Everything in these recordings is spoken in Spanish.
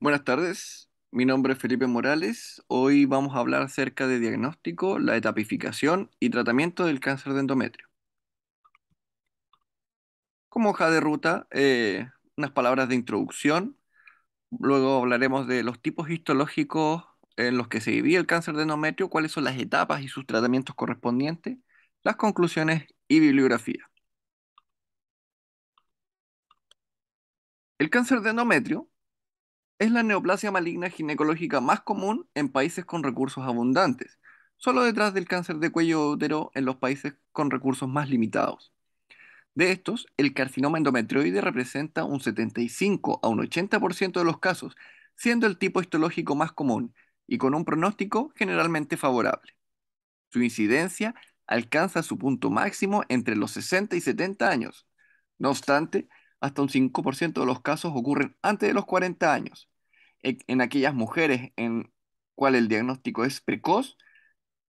Buenas tardes, mi nombre es Felipe Morales. Hoy vamos a hablar acerca de diagnóstico, la etapificación y tratamiento del cáncer de endometrio. Como hoja de ruta, eh, unas palabras de introducción. Luego hablaremos de los tipos histológicos en los que se vivía el cáncer de endometrio, cuáles son las etapas y sus tratamientos correspondientes, las conclusiones y bibliografía. El cáncer de endometrio es la neoplasia maligna ginecológica más común en países con recursos abundantes, solo detrás del cáncer de cuello útero en los países con recursos más limitados. De estos, el carcinoma endometrioide representa un 75 a un 80% de los casos, siendo el tipo histológico más común y con un pronóstico generalmente favorable. Su incidencia alcanza su punto máximo entre los 60 y 70 años. No obstante, hasta un 5% de los casos ocurren antes de los 40 años. E, en, aquellas mujeres en cual el diagnóstico es precoz,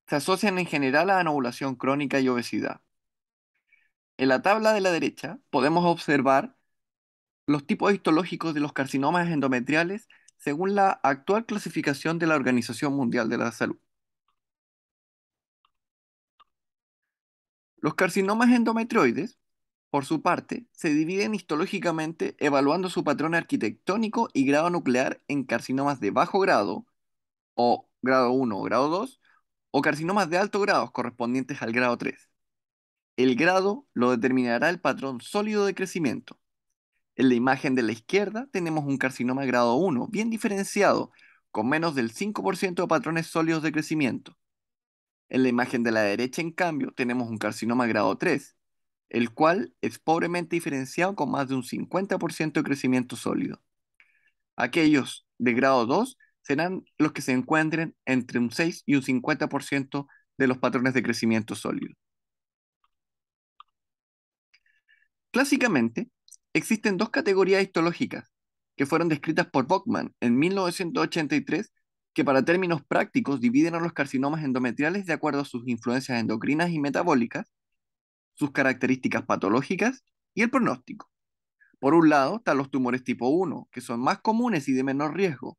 se asocian en general a anovulación crónica y obesidad. En la tabla de la derecha podemos observar los tipos histológicos de los carcinomas endometriales según la actual clasificación de la Organización Mundial de la Salud. Los carcinomas endometrioides por su parte, se dividen histológicamente evaluando su patrón arquitectónico y grado nuclear en carcinomas de bajo grado, o grado 1 o grado 2, o carcinomas de alto grado correspondientes al grado 3. El grado lo determinará el patrón sólido de crecimiento. En la imagen de la izquierda tenemos un carcinoma grado 1 bien diferenciado, con menos del 5% de patrones sólidos de crecimiento. En la imagen de la derecha, en cambio, tenemos un carcinoma grado 3, el cual es pobremente diferenciado con más de un 50% de crecimiento sólido. Aquellos de grado 2 serán los que se encuentren entre un 6 y un 50% de los patrones de crecimiento sólido. Clásicamente, existen dos categorías histológicas que fueron descritas por Bockman en 1983 que para términos prácticos dividen a los carcinomas endometriales de acuerdo a sus influencias endocrinas y metabólicas sus características patológicas y el pronóstico. Por un lado están los tumores tipo 1, que son más comunes y de menor riesgo.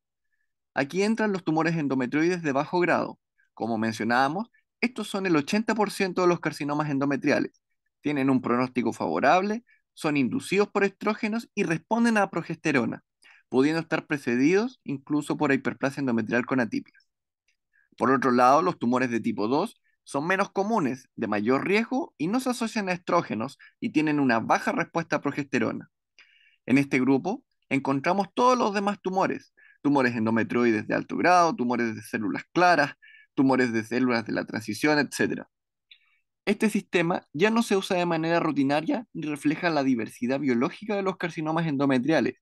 Aquí entran los tumores endometrioides de bajo grado. Como mencionábamos, estos son el 80% de los carcinomas endometriales. Tienen un pronóstico favorable, son inducidos por estrógenos y responden a progesterona, pudiendo estar precedidos incluso por hiperplasia endometrial con atipias. Por otro lado, los tumores de tipo 2 son menos comunes, de mayor riesgo y no se asocian a estrógenos y tienen una baja respuesta a progesterona. En este grupo encontramos todos los demás tumores, tumores endometrioides de alto grado, tumores de células claras, tumores de células de la transición, etc. Este sistema ya no se usa de manera rutinaria ni refleja la diversidad biológica de los carcinomas endometriales,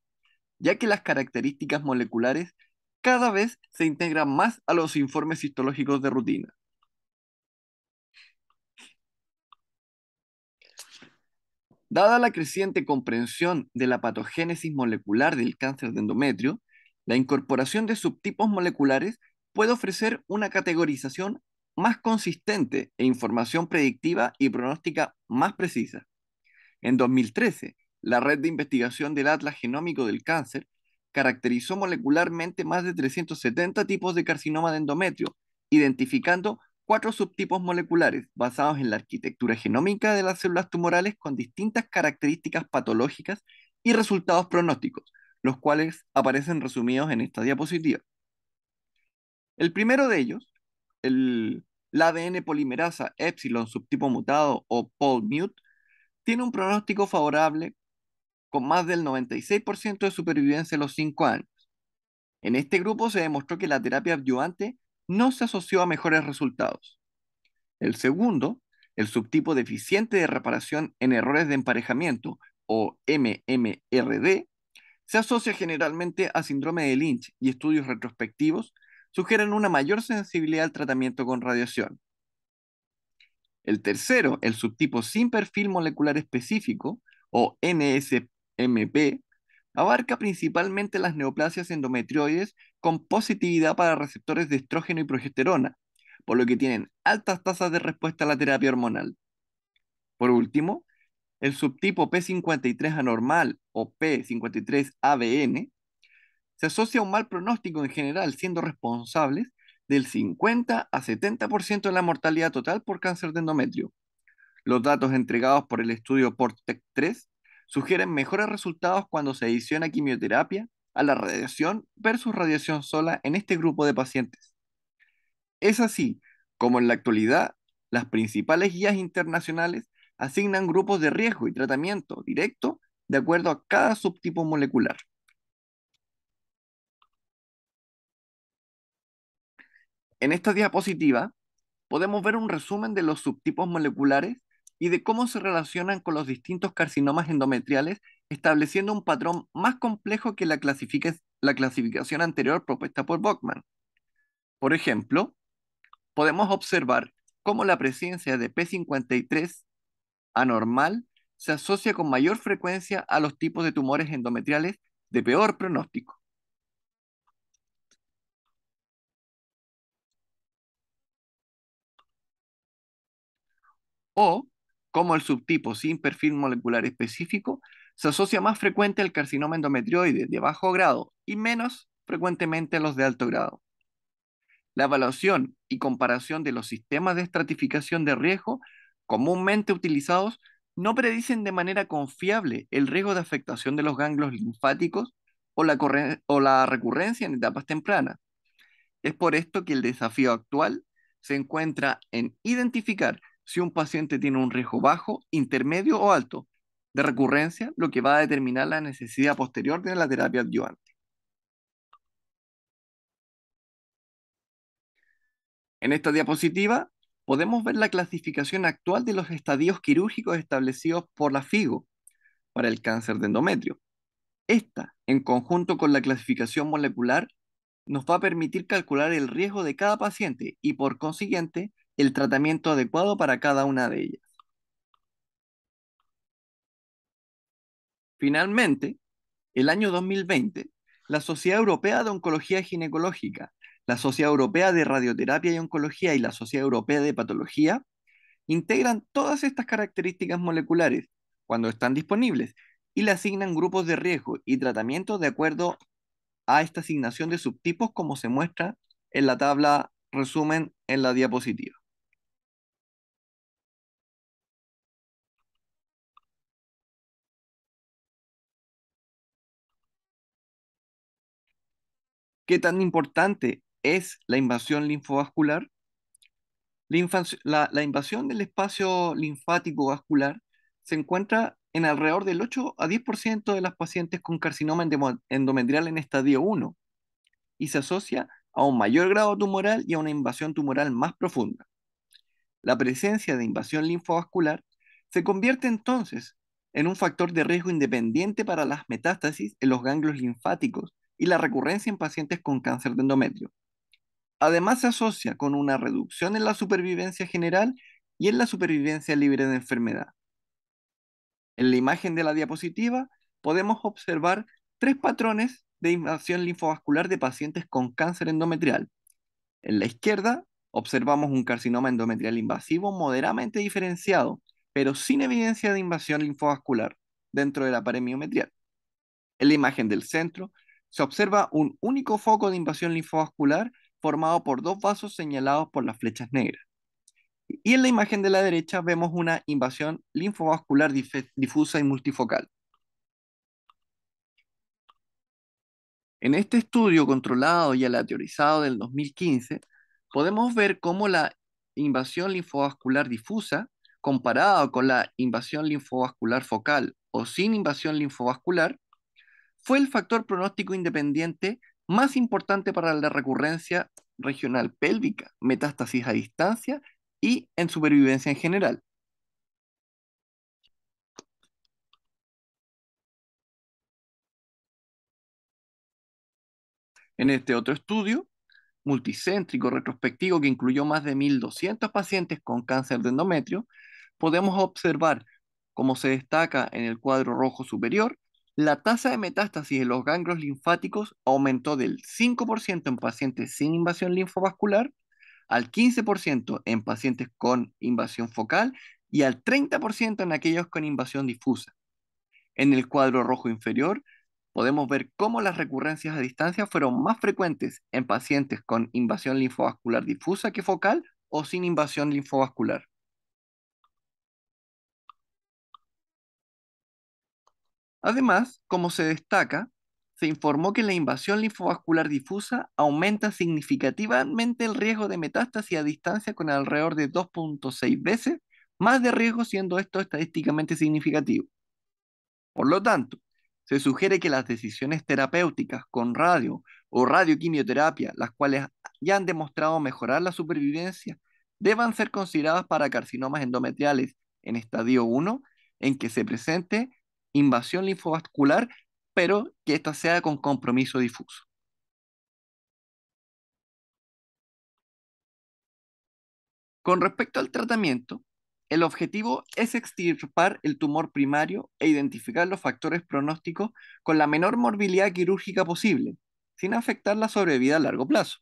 ya que las características moleculares cada vez se integran más a los informes histológicos de rutina. Dada la creciente comprensión de la patogénesis molecular del cáncer de endometrio, la incorporación de subtipos moleculares puede ofrecer una categorización más consistente e información predictiva y pronóstica más precisa. En 2013, la red de investigación del Atlas Genómico del Cáncer caracterizó molecularmente más de 370 tipos de carcinoma de endometrio, identificando cuatro subtipos moleculares basados en la arquitectura genómica de las células tumorales con distintas características patológicas y resultados pronósticos, los cuales aparecen resumidos en esta diapositiva. El primero de ellos, el, ADN polimerasa epsilon subtipo mutado o PolMUTE, tiene un pronóstico favorable con más del 96% de supervivencia a los 5 años. En este grupo se demostró que la terapia adyuvante no se asoció a mejores resultados. El segundo, el subtipo deficiente de reparación en errores de emparejamiento, o MMRD, se asocia generalmente a síndrome de Lynch y estudios retrospectivos sugieren una mayor sensibilidad al tratamiento con radiación. El tercero, el subtipo sin perfil molecular específico, o NSMP, abarca principalmente las neoplasias endometrioides con positividad para receptores de estrógeno y progesterona, por lo que tienen altas tasas de respuesta a la terapia hormonal. Por último, el subtipo P53 anormal o P53ABN se asocia a un mal pronóstico en general, siendo responsables del 50 a 70% de la mortalidad total por cáncer de endometrio. Los datos entregados por el estudio PORTEC 3 sugieren mejores resultados cuando se adiciona quimioterapia a la radiación versus radiación sola en este grupo de pacientes. Es así como en la actualidad las principales guías internacionales asignan grupos de riesgo y tratamiento directo de acuerdo a cada subtipo molecular. En esta diapositiva podemos ver un resumen de los subtipos moleculares y de cómo se relacionan con los distintos carcinomas endometriales estableciendo un patrón más complejo que la, clasificación anterior propuesta por Bockman. Por ejemplo, podemos observar cómo la presencia de P53 anormal se asocia con mayor frecuencia a los tipos de tumores endometriales de peor pronóstico. O como el subtipo sin perfil molecular específico, se asocia más frecuente al carcinoma endometrioide de bajo grado y menos frecuentemente a los de alto grado. La evaluación y comparación de los sistemas de estratificación de riesgo comúnmente utilizados no predicen de manera confiable el riesgo de afectación de los ganglios linfáticos o la, o la recurrencia en etapas tempranas. Es por esto que el desafío actual se encuentra en identificar si un paciente tiene un riesgo bajo, intermedio o alto de recurrencia, lo que va a determinar la necesidad posterior de la terapia adyuvante. En esta diapositiva podemos ver la clasificación actual de los estadios quirúrgicos establecidos por la FIGO para el cáncer de endometrio. Esta, en conjunto con la clasificación molecular, nos va a permitir calcular el riesgo de cada paciente y, por consiguiente, el tratamiento adecuado para cada una de ellas. Finalmente, el año 2020, la Sociedad Europea de Oncología Ginecológica, la Sociedad Europea de Radioterapia y Oncología y la Sociedad Europea de Patología integran todas estas características moleculares cuando están disponibles y le asignan grupos de riesgo y tratamiento de acuerdo a esta asignación de subtipos como se muestra en la tabla resumen en la diapositiva. ¿Qué tan importante es la invasión linfovascular? La, invasión del espacio linfático vascular se encuentra en alrededor del 8 a 10% de las pacientes con carcinoma endometrial en estadio 1 y se asocia a un mayor grado tumoral y a una invasión tumoral más profunda. La presencia de invasión linfovascular se convierte entonces en un factor de riesgo independiente para las metástasis en los ganglios linfáticos y la recurrencia en pacientes con cáncer de endometrio. Además, se asocia con una reducción en la supervivencia general y en la supervivencia libre de enfermedad. En la imagen de la diapositiva podemos observar tres patrones de invasión linfovascular de pacientes con cáncer endometrial. En la izquierda observamos un carcinoma endometrial invasivo moderadamente diferenciado, pero sin evidencia de invasión linfovascular dentro de la pared miometrial. En la imagen del centro se observa un único foco de invasión linfovascular formado por dos vasos señalados por las flechas negras. Y en la imagen de la derecha vemos una invasión linfovascular difusa y multifocal. En este estudio controlado y aleatorizado del 2015, podemos ver cómo la invasión linfovascular difusa, comparada con la invasión linfovascular focal o sin invasión linfovascular, fue el factor pronóstico independiente más importante para la recurrencia regional pélvica, metástasis a distancia y en supervivencia en general. En este otro estudio, multicéntrico retrospectivo que incluyó más de 1.200 pacientes con cáncer de endometrio, podemos observar, como se destaca en el cuadro rojo superior, la tasa de metástasis de los ganglios linfáticos aumentó del 5% en pacientes sin invasión linfovascular al 15% en pacientes con invasión focal y al 30% en aquellos con invasión difusa. En el cuadro rojo inferior podemos ver cómo las recurrencias a distancia fueron más frecuentes en pacientes con invasión linfovascular difusa que focal o sin invasión linfovascular. Además, como se destaca, se informó que la invasión linfovascular difusa aumenta significativamente el riesgo de metástasis a distancia con alrededor de 2.6 veces más de riesgo, siendo esto estadísticamente significativo. Por lo tanto, se sugiere que las decisiones terapéuticas con radio o radioquimioterapia, las cuales ya han demostrado mejorar la supervivencia, deban ser consideradas para carcinomas endometriales en estadio 1 en que se presente invasión linfovascular, pero que ésta sea con compromiso difuso. Con respecto al tratamiento, el objetivo es extirpar el tumor primario e identificar los factores pronósticos con la menor morbilidad quirúrgica posible, sin afectar la sobrevida a largo plazo.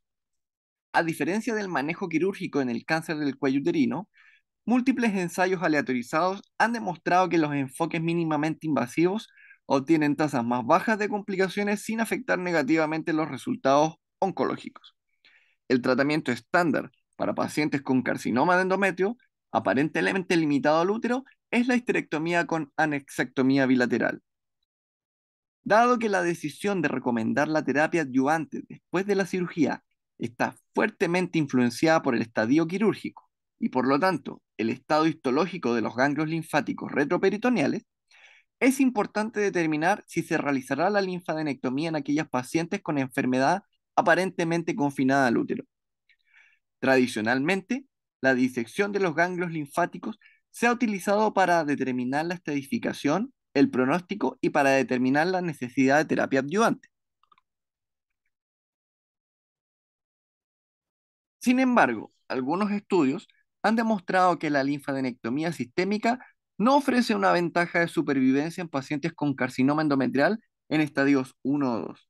A diferencia del manejo quirúrgico en el cáncer del cuello uterino, múltiples ensayos aleatorizados han demostrado que los enfoques mínimamente invasivos obtienen tasas más bajas de complicaciones sin afectar negativamente los resultados oncológicos. El tratamiento estándar para pacientes con carcinoma de endometrio, aparentemente limitado al útero, es la histerectomía con anexectomía bilateral. Dado que la decisión de recomendar la terapia adyuvante después de la cirugía está fuertemente influenciada por el estadio quirúrgico y por lo tanto el estado histológico de los ganglios linfáticos retroperitoneales, es importante determinar si se realizará la linfadenectomía en aquellas pacientes con enfermedad aparentemente confinada al útero. Tradicionalmente, la disección de los ganglios linfáticos se ha utilizado para determinar la estadificación, el pronóstico y para determinar la necesidad de terapia adyuvante. Sin embargo, algunos estudios han demostrado que la linfadenectomía sistémica no ofrece una ventaja de supervivencia en pacientes con carcinoma endometrial en estadios 1 o 2.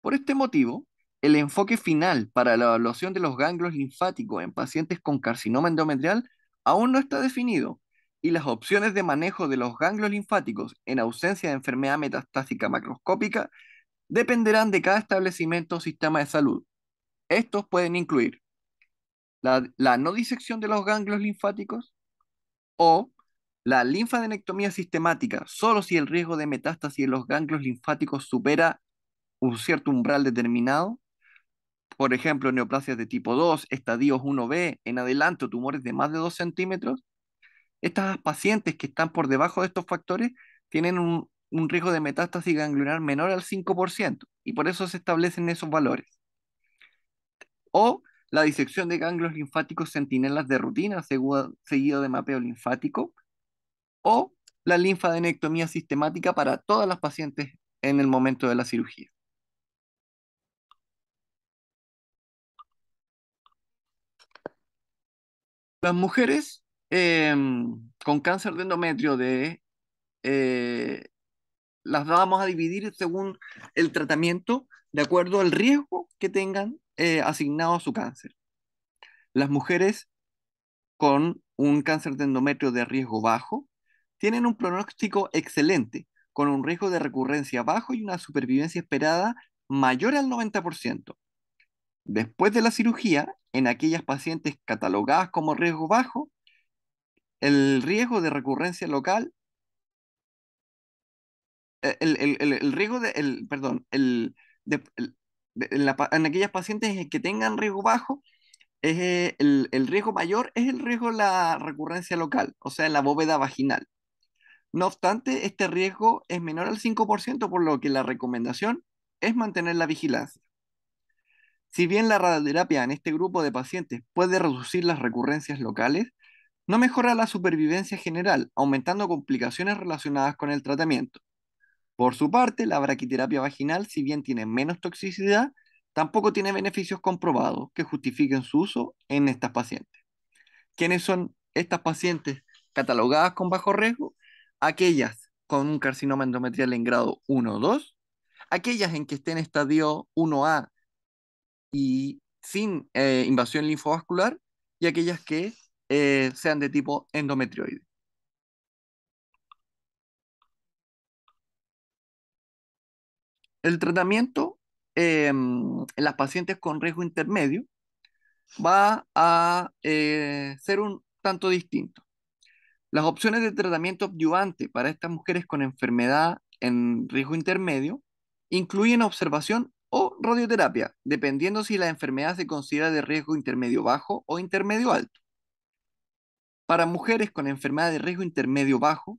Por este motivo, el enfoque final para la evaluación de los ganglios linfáticos en pacientes con carcinoma endometrial aún no está definido y las opciones de manejo de los ganglios linfáticos en ausencia de enfermedad metastásica macroscópica dependerán de cada establecimiento o sistema de salud. Estos pueden incluir la, no disección de los ganglios linfáticos o la linfadenectomía sistemática, solo si el riesgo de metástasis en los ganglios linfáticos supera un cierto umbral determinado, por ejemplo, neoplasias de tipo 2, estadios 1B, en adelante, tumores de más de 2 centímetros, estas pacientes que están por debajo de estos factores tienen un, un riesgo de metástasis ganglionar menor al 5%, y por eso se establecen esos valores. O la disección de ganglios linfáticos sentinelas de rutina, seguido de mapeo linfático, o la linfadenectomía sistemática para todas las pacientes en el momento de la cirugía. Las mujeres em, con cáncer de endometrio de, eh, las vamos a dividir según el tratamiento, de acuerdo al riesgo que tengan eh, asignado a su cáncer. Las mujeres con un cáncer de endometrio de riesgo bajo tienen un pronóstico excelente, con un riesgo de recurrencia bajo y una supervivencia esperada mayor al 90%. Después de la cirugía, en aquellas pacientes catalogadas como riesgo bajo, el riesgo de recurrencia local, eh, el, el, el, riesgo de, perdón, el en, aquellas pacientes que tengan riesgo bajo, eh, el, el, riesgo mayor es el riesgo de la recurrencia local, o sea, en la bóveda vaginal. No obstante, este riesgo es menor al 5%, por lo que la recomendación es mantener la vigilancia. Si bien la radioterapia en este grupo de pacientes puede reducir las recurrencias locales, no mejora la supervivencia general, aumentando complicaciones relacionadas con el tratamiento. Por su parte, la braquiterapia vaginal, si bien tiene menos toxicidad, tampoco tiene beneficios comprobados que justifiquen su uso en estas pacientes. ¿Quiénes son estas pacientes catalogadas con bajo riesgo? Aquellas con un carcinoma endometrial en grado 1 o 2, aquellas en que estén en estadio 1A y sin eh, invasión linfovascular, y aquellas que eh, sean de tipo endometrioide. El tratamiento em, en las pacientes con riesgo intermedio va a eh, ser un tanto distinto. Las opciones de tratamiento adyuvante para estas mujeres con enfermedad en riesgo intermedio incluyen observación o radioterapia, dependiendo si la enfermedad se considera de riesgo intermedio bajo o intermedio alto. Para mujeres con enfermedad de riesgo intermedio bajo,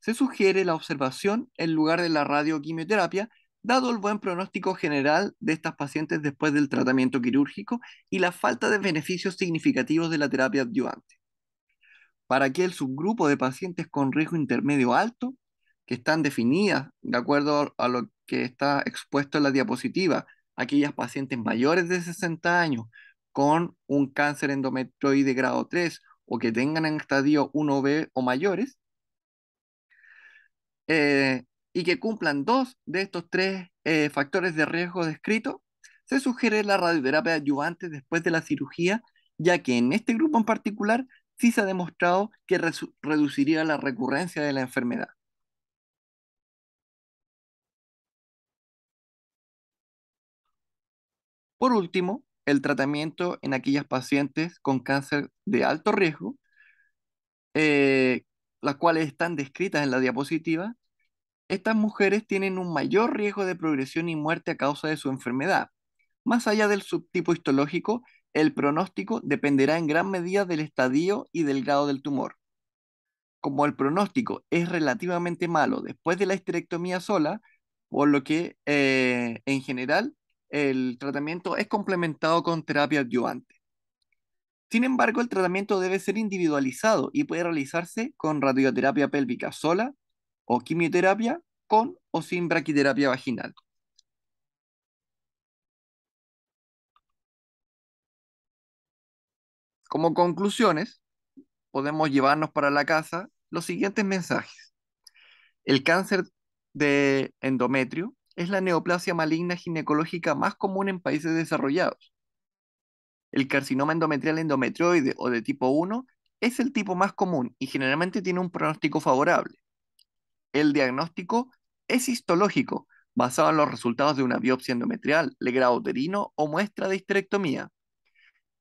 se sugiere la observación en lugar de la radioquimioterapia dado el buen pronóstico general de estas pacientes después del tratamiento quirúrgico y la falta de beneficios significativos de la terapia adyuvante. Para aquel subgrupo de pacientes con riesgo intermedio alto, que están definidas de acuerdo a lo que está expuesto en la diapositiva, aquellas pacientes mayores de 60 años con un cáncer endometrioide grado 3 o que tengan en estadio 1B o mayores, eh, y que cumplan dos de estos tres eh, factores de riesgo descritos, se sugiere la radioterapia adyuvante después de la cirugía, ya que en este grupo en particular sí se ha demostrado que reduciría la recurrencia de la enfermedad. Por último, el tratamiento en aquellas pacientes con cáncer de alto riesgo, eh, las cuales están descritas en la diapositiva, estas mujeres tienen un mayor riesgo de progresión y muerte a causa de su enfermedad. Más allá del subtipo histológico, el pronóstico dependerá en gran medida del estadio y del grado del tumor. Como el pronóstico es relativamente malo después de la histerectomía sola, por lo que eh, en general el tratamiento es complementado con terapia adyuvante. Sin embargo, el tratamiento debe ser individualizado y puede realizarse con radioterapia pélvica sola, o quimioterapia con o sin braquiterapia vaginal. Como conclusiones, podemos llevarnos para la casa los siguientes mensajes. El cáncer de endometrio es la neoplasia maligna ginecológica más común en países desarrollados. El carcinoma endometrial endometrioide o de tipo 1 es el tipo más común y generalmente tiene un pronóstico favorable. El diagnóstico es histológico, basado en los resultados de una biopsia endometrial, legrado uterino o muestra de histerectomía.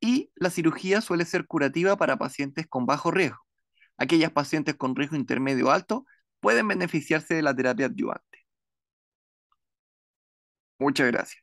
Y la cirugía suele ser curativa para pacientes con bajo riesgo. Aquellas pacientes con riesgo intermedio alto pueden beneficiarse de la terapia adyuvante. Muchas gracias.